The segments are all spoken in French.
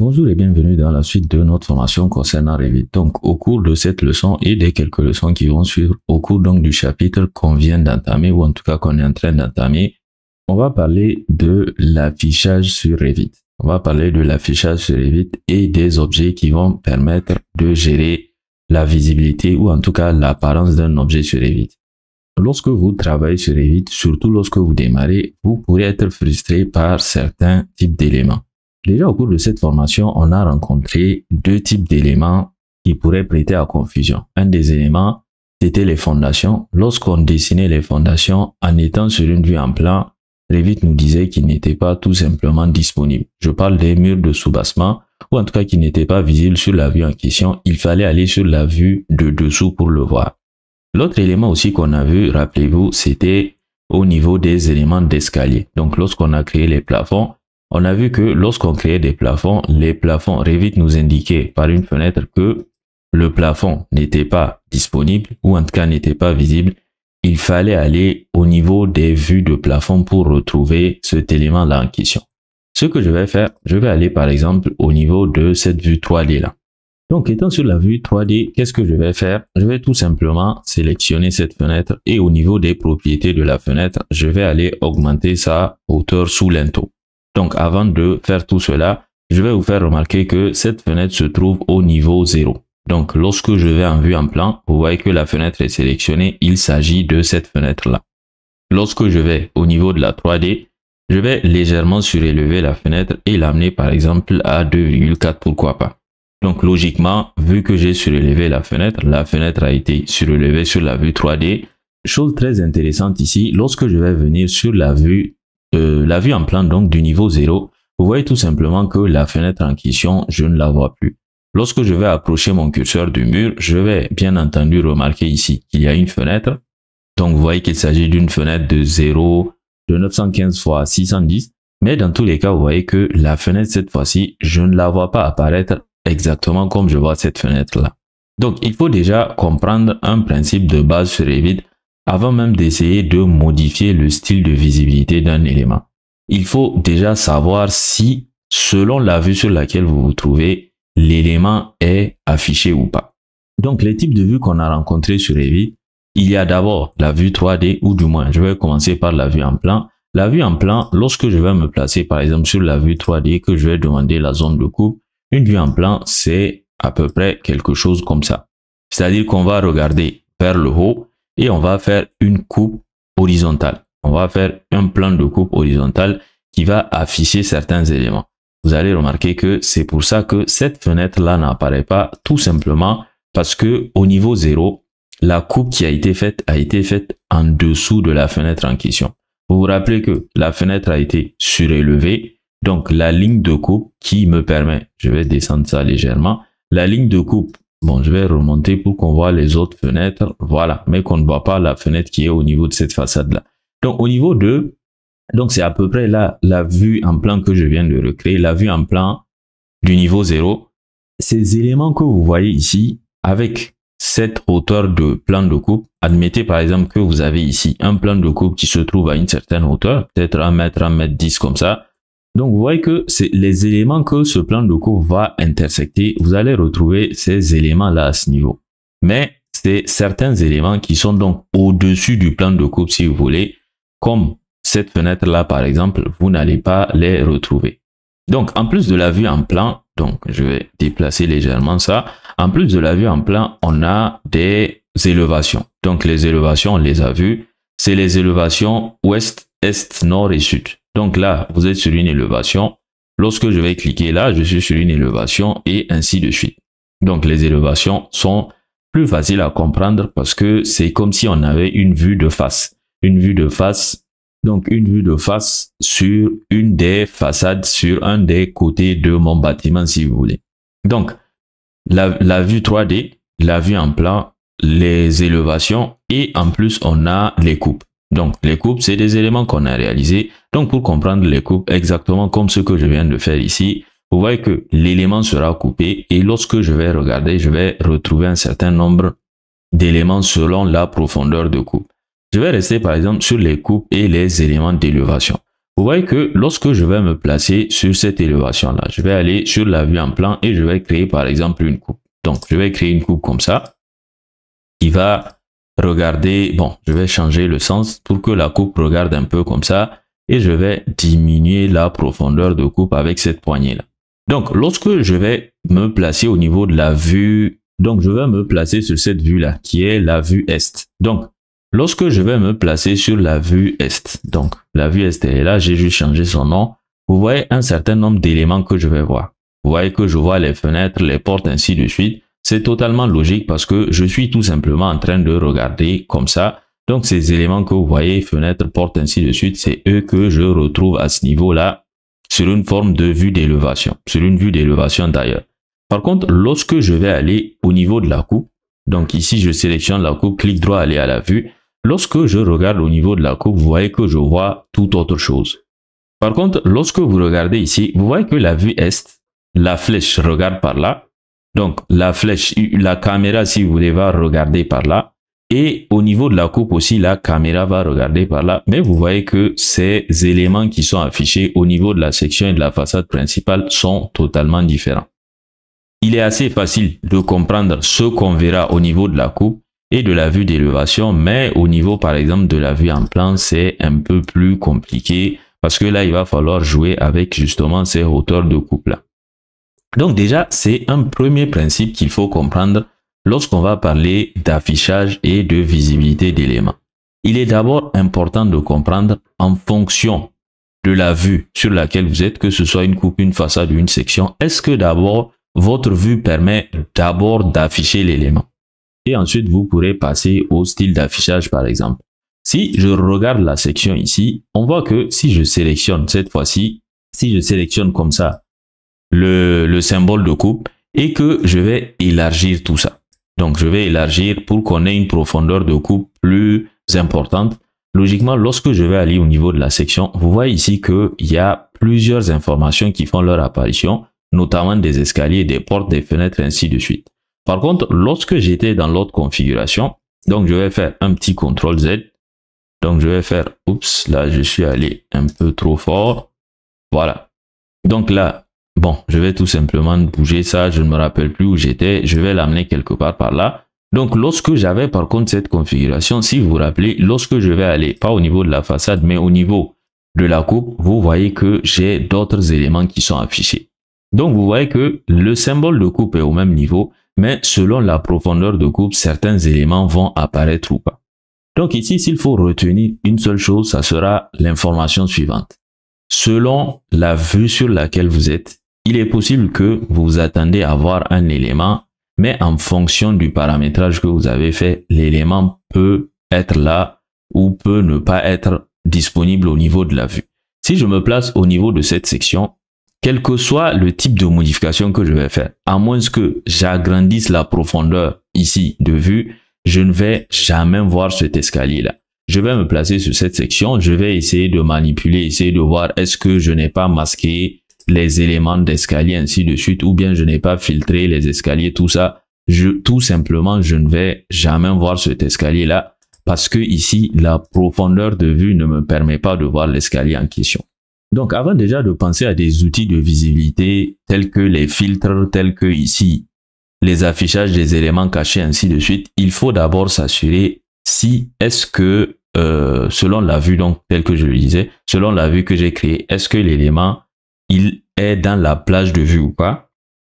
Bonjour et bienvenue dans la suite de notre formation concernant Revit. Donc, au cours de cette leçon et des quelques leçons qui vont suivre, au cours donc du chapitre qu'on vient d'entamer, ou en tout cas qu'on est en train d'entamer, on va parler de l'affichage sur Revit. On va parler de l'affichage sur Revit et des objets qui vont permettre de gérer la visibilité ou en tout cas l'apparence d'un objet sur Revit. Lorsque vous travaillez sur Revit, surtout lorsque vous démarrez, vous pourrez être frustré par certains types d'éléments. Déjà au cours de cette formation, on a rencontré deux types d'éléments qui pourraient prêter à confusion. Un des éléments, c'était les fondations. Lorsqu'on dessinait les fondations en étant sur une vue en plan, Revit nous disait qu'ils n'étaient pas tout simplement disponibles. Je parle des murs de soubassement, ou en tout cas qui n'étaient pas visibles sur la vue en question. Il fallait aller sur la vue de dessous pour le voir. L'autre élément aussi qu'on a vu, rappelez-vous, c'était au niveau des éléments d'escalier. Donc lorsqu'on a créé les plafonds, on a vu que lorsqu'on créait des plafonds, les plafonds Revit nous indiquaient par une fenêtre que le plafond n'était pas disponible ou en tout cas n'était pas visible. Il fallait aller au niveau des vues de plafond pour retrouver cet élément-là en question. Ce que je vais faire, je vais aller par exemple au niveau de cette vue 3D là. Donc étant sur la vue 3D, qu'est-ce que je vais faire Je vais tout simplement sélectionner cette fenêtre et au niveau des propriétés de la fenêtre, je vais aller augmenter sa hauteur sous linteau. Donc avant de faire tout cela, je vais vous faire remarquer que cette fenêtre se trouve au niveau 0. Donc lorsque je vais en vue en plan, vous voyez que la fenêtre est sélectionnée, il s'agit de cette fenêtre-là. Lorsque je vais au niveau de la 3D, je vais légèrement surélever la fenêtre et l'amener par exemple à 2,4, pourquoi pas. Donc logiquement, vu que j'ai surélevé la fenêtre, la fenêtre a été surélevée sur la vue 3D. Chose très intéressante ici, lorsque je vais venir sur la vue euh, la vue en plan donc du niveau 0, vous voyez tout simplement que la fenêtre en question, je ne la vois plus. Lorsque je vais approcher mon curseur du mur, je vais bien entendu remarquer ici qu'il y a une fenêtre. Donc vous voyez qu'il s'agit d'une fenêtre de 0, de 915 x 610. Mais dans tous les cas, vous voyez que la fenêtre cette fois-ci, je ne la vois pas apparaître exactement comme je vois cette fenêtre-là. Donc il faut déjà comprendre un principe de base sur Revit avant même d'essayer de modifier le style de visibilité d'un élément. Il faut déjà savoir si, selon la vue sur laquelle vous vous trouvez, l'élément est affiché ou pas. Donc les types de vues qu'on a rencontrés sur Revit, il y a d'abord la vue 3D ou du moins je vais commencer par la vue en plan. La vue en plan, lorsque je vais me placer par exemple sur la vue 3D que je vais demander la zone de coupe, une vue en plan c'est à peu près quelque chose comme ça. C'est-à-dire qu'on va regarder vers le haut et on va faire une coupe horizontale. On va faire un plan de coupe horizontale qui va afficher certains éléments. Vous allez remarquer que c'est pour ça que cette fenêtre-là n'apparaît pas tout simplement parce que au niveau 0, la coupe qui a été faite a été faite en dessous de la fenêtre en question. Vous vous rappelez que la fenêtre a été surélevée, donc la ligne de coupe qui me permet, je vais descendre ça légèrement, la ligne de coupe Bon, je vais remonter pour qu'on voit les autres fenêtres. Voilà, mais qu'on ne voit pas la fenêtre qui est au niveau de cette façade-là. Donc, au niveau de... Donc, c'est à peu près là la vue en plan que je viens de recréer, la vue en plan du niveau 0. Ces éléments que vous voyez ici, avec cette hauteur de plan de coupe, admettez par exemple que vous avez ici un plan de coupe qui se trouve à une certaine hauteur, peut-être 1 mètre, 1 mètre 10 comme ça, donc vous voyez que c'est les éléments que ce plan de courbe va intersecter, vous allez retrouver ces éléments-là à ce niveau. Mais c'est certains éléments qui sont donc au-dessus du plan de courbe si vous voulez, comme cette fenêtre-là par exemple, vous n'allez pas les retrouver. Donc en plus de la vue en plan, donc je vais déplacer légèrement ça, en plus de la vue en plan, on a des élévations. Donc les élévations, on les a vues, c'est les élévations ouest, est, nord et sud. Donc là, vous êtes sur une élévation. Lorsque je vais cliquer là, je suis sur une élévation et ainsi de suite. Donc les élévations sont plus faciles à comprendre parce que c'est comme si on avait une vue de face. Une vue de face, donc une vue de face sur une des façades, sur un des côtés de mon bâtiment si vous voulez. Donc la, vue 3D, la vue en plan, les élévations et en plus on a les coupes. Donc, les coupes, c'est des éléments qu'on a réalisés. Donc, pour comprendre les coupes exactement comme ce que je viens de faire ici, vous voyez que l'élément sera coupé et lorsque je vais regarder, je vais retrouver un certain nombre d'éléments selon la profondeur de coupe. Je vais rester par exemple sur les coupes et les éléments d'élévation. Vous voyez que lorsque je vais me placer sur cette élévation-là, je vais aller sur la vue en plan et je vais créer par exemple une coupe. Donc, je vais créer une coupe comme ça qui va Regardez, bon, je vais changer le sens pour que la coupe regarde un peu comme ça et je vais diminuer la profondeur de coupe avec cette poignée-là. Donc, lorsque je vais me placer au niveau de la vue, donc je vais me placer sur cette vue-là, qui est la vue Est. Donc, lorsque je vais me placer sur la vue Est, donc la vue Est est là, j'ai juste changé son nom, vous voyez un certain nombre d'éléments que je vais voir. Vous voyez que je vois les fenêtres, les portes, ainsi de suite. C'est totalement logique parce que je suis tout simplement en train de regarder comme ça. Donc ces éléments que vous voyez, fenêtre, porte, ainsi de suite, c'est eux que je retrouve à ce niveau-là sur une forme de vue d'élevation. sur une vue d'élevation d'ailleurs. Par contre, lorsque je vais aller au niveau de la coupe, donc ici je sélectionne la coupe, clic droit, aller à la vue. Lorsque je regarde au niveau de la coupe, vous voyez que je vois tout autre chose. Par contre, lorsque vous regardez ici, vous voyez que la vue est, la flèche regarde par là, donc, la flèche, la caméra, si vous voulez, va regarder par là. Et au niveau de la coupe aussi, la caméra va regarder par là. Mais vous voyez que ces éléments qui sont affichés au niveau de la section et de la façade principale sont totalement différents. Il est assez facile de comprendre ce qu'on verra au niveau de la coupe et de la vue d'élévation, mais au niveau par exemple de la vue en plan, c'est un peu plus compliqué parce que là, il va falloir jouer avec justement ces hauteurs de coupe là. Donc déjà, c'est un premier principe qu'il faut comprendre lorsqu'on va parler d'affichage et de visibilité d'éléments. Il est d'abord important de comprendre en fonction de la vue sur laquelle vous êtes, que ce soit une coupe, une façade ou une section, est-ce que d'abord votre vue permet d'abord d'afficher l'élément Et ensuite, vous pourrez passer au style d'affichage par exemple. Si je regarde la section ici, on voit que si je sélectionne cette fois-ci, si je sélectionne comme ça le symbole de coupe et que je vais élargir tout ça. Donc, je vais élargir pour qu'on ait une profondeur de coupe plus importante. Logiquement, lorsque je vais aller au niveau de la section, vous voyez ici qu'il y a plusieurs informations qui font leur apparition, notamment des escaliers, des portes, des fenêtres, ainsi de suite. Par contre, lorsque j'étais dans l'autre configuration, donc je vais faire un petit CTRL Z. Donc je vais faire, oups, là je suis allé un peu trop fort. Voilà. Donc là, Bon, je vais tout simplement bouger ça, je ne me rappelle plus où j'étais, je vais l'amener quelque part par là. Donc, lorsque j'avais par contre cette configuration, si vous vous rappelez, lorsque je vais aller, pas au niveau de la façade, mais au niveau de la coupe, vous voyez que j'ai d'autres éléments qui sont affichés. Donc, vous voyez que le symbole de coupe est au même niveau, mais selon la profondeur de coupe, certains éléments vont apparaître ou pas. Donc ici, s'il faut retenir une seule chose, ça sera l'information suivante. Selon la vue sur laquelle vous êtes, il est possible que vous attendez à voir un élément, mais en fonction du paramétrage que vous avez fait, l'élément peut être là ou peut ne pas être disponible au niveau de la vue. Si je me place au niveau de cette section, quel que soit le type de modification que je vais faire, à moins que j'agrandisse la profondeur ici de vue, je ne vais jamais voir cet escalier-là. Je vais me placer sur cette section, je vais essayer de manipuler, essayer de voir est-ce que je n'ai pas masqué les éléments d'escalier ainsi de suite, ou bien je n'ai pas filtré les escaliers, tout ça, je, tout simplement, je ne vais jamais voir cet escalier-là parce que ici, la profondeur de vue ne me permet pas de voir l'escalier en question. Donc, avant déjà de penser à des outils de visibilité tels que les filtres, tels que ici, les affichages des éléments cachés, ainsi de suite, il faut d'abord s'assurer si est-ce que, euh, selon la vue, donc, telle que je le disais, selon la vue que j'ai créée, est-ce que l'élément il est dans la plage de vue ou pas.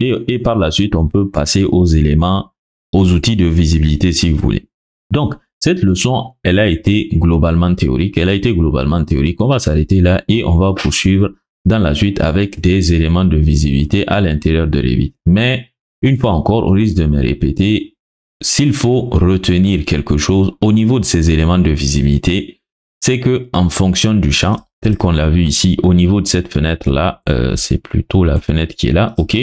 Et, par la suite, on peut passer aux éléments, aux outils de visibilité si vous voulez. Donc, cette leçon, elle a été globalement théorique. Elle a été globalement théorique. On va s'arrêter là et on va poursuivre dans la suite avec des éléments de visibilité à l'intérieur de Revit. Mais une fois encore, au risque de me répéter, s'il faut retenir quelque chose au niveau de ces éléments de visibilité, c'est que en fonction du champ, tel qu'on l'a vu ici, au niveau de cette fenêtre-là, euh, c'est plutôt la fenêtre qui est là, ok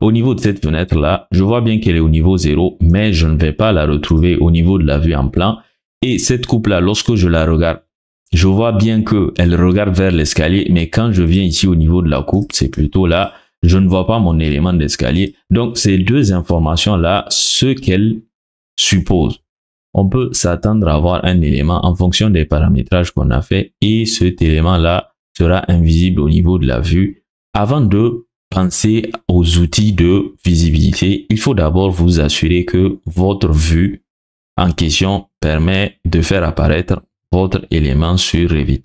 Au niveau de cette fenêtre-là, je vois bien qu'elle est au niveau 0, mais je ne vais pas la retrouver au niveau de la vue en plan. Et cette coupe-là, lorsque je la regarde, je vois bien qu'elle regarde vers l'escalier, mais quand je viens ici au niveau de la coupe, c'est plutôt là, je ne vois pas mon élément d'escalier. Donc, ces deux informations-là, ce qu'elle supposent, on peut s'attendre à avoir un élément en fonction des paramétrages qu'on a fait et cet élément-là sera invisible au niveau de la vue. Avant de penser aux outils de visibilité, il faut d'abord vous assurer que votre vue en question permet de faire apparaître votre élément sur Revit.